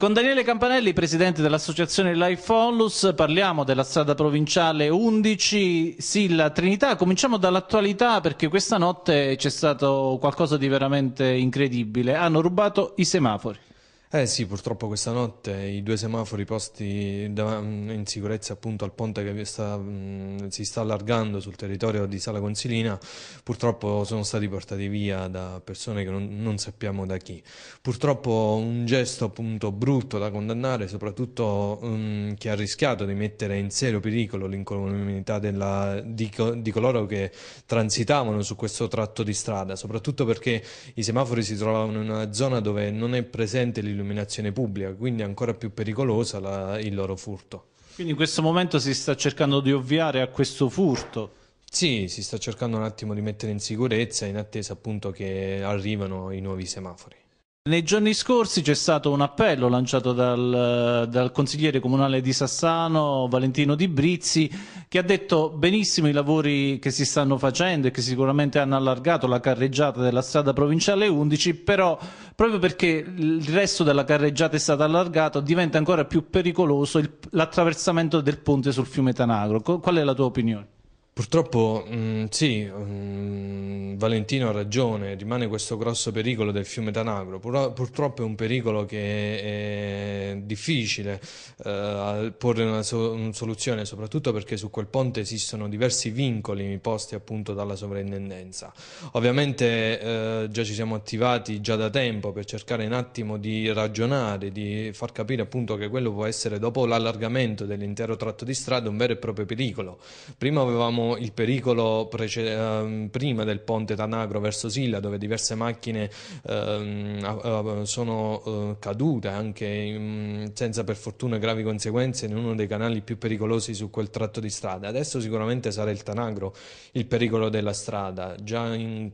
Con Daniele Campanelli, presidente dell'associazione Life Onlus, parliamo della strada provinciale 11 Silla Trinità. Cominciamo dall'attualità perché questa notte c'è stato qualcosa di veramente incredibile. Hanno rubato i semafori. Eh sì, purtroppo questa notte i due semafori posti mm, in sicurezza appunto al ponte che sta- mm, si sta allargando sul territorio di Sala Consilina, purtroppo sono stati portati via da persone che non, non sappiamo da chi. Purtroppo un gesto appunto brutto da condannare, soprattutto um, mm, che ha rischiato di mettere in serio pericolo l'incolumità della, di, di coloro che transitavano su questo tratto di strada, soprattutto perché i semafori si trovavano in una zona dove non è presente l'illuminazione illuminazione pubblica, quindi è ancora più pericolosa la, il loro furto. Quindi in questo momento si sta cercando di ovviare a questo furto? Sì, si sta cercando un attimo di mettere in sicurezza in attesa appunto che arrivano i nuovi semafori. Nei giorni scorsi c'è stato un appello lanciato dal, dal, consigliere comunale di Sassano, Valentino Di Brizzi, che ha detto benissimo i lavori che si stanno facendo e che sicuramente hanno allargato la carreggiata della strada provinciale 11, però proprio perché il resto della carreggiata è stato allargato diventa ancora più pericoloso l'attraversamento del ponte sul fiume Tanagro. Qual è la tua opinione? Purtroppo mh, mm, sì, mh, mm, Valentino ha ragione, rimane questo grosso pericolo del fiume Tanagro, Pur, purtroppo è un pericolo che è difficile eh, porre una, so, una, soluzione, soprattutto perché su quel ponte esistono diversi vincoli posti appunto dalla sovrintendenza. Ovviamente eh, già ci siamo attivati già da tempo per cercare un attimo di ragionare, di far capire appunto che quello può essere dopo l'allargamento dell'intero tratto di strada un vero e proprio pericolo. Prima avevamo il pericolo ehm, prima del ponte Tanagro verso Silla dove diverse macchine ehm, sono eh, cadute anche mh, senza per fortuna gravi conseguenze in uno dei canali più pericolosi su quel tratto di strada. Adesso sicuramente sarà il Tanagro il pericolo della strada. Già in,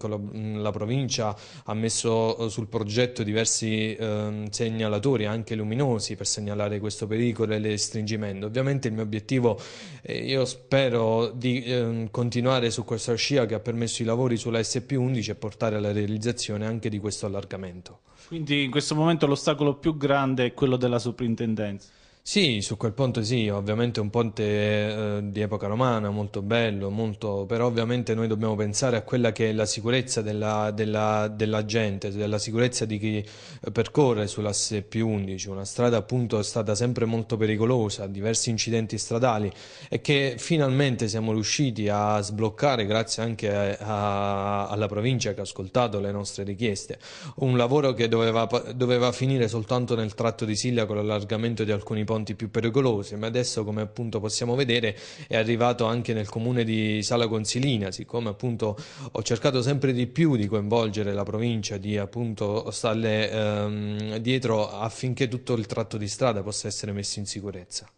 la provincia ha messo eh, sul progetto diversi ehm, segnalatori anche luminosi per segnalare questo pericolo e le stringimento. Ovviamente il mio obiettivo, eh, io spero di... Eh, Ehm, continuare su questa scia che ha permesso i lavori sulla SP11 e portare alla realizzazione anche di questo allargamento. Quindi in questo momento l'ostacolo più grande è quello della soprintendenza? Sì, su quel ponte sì, ovviamente è un ponte eh, di epoca romana, molto bello, molto... però ovviamente noi dobbiamo pensare a quella che è la sicurezza della, della, della gente, della sicurezza di chi eh, percorre sull'asse P11, una strada appunto è stata sempre molto pericolosa, diversi incidenti stradali e che finalmente siamo riusciti a sbloccare grazie anche a, a, alla provincia che ha ascoltato le nostre richieste. Un lavoro che doveva, doveva finire soltanto nel tratto di Silla con l'allargamento di alcuni ponti racconti più pericolosi, ma adesso come appunto possiamo vedere è arrivato anche nel comune di Sala Consilina, siccome appunto ho cercato sempre di più di coinvolgere la provincia, di appunto starle ehm, dietro affinché tutto il tratto di strada possa essere messo in sicurezza.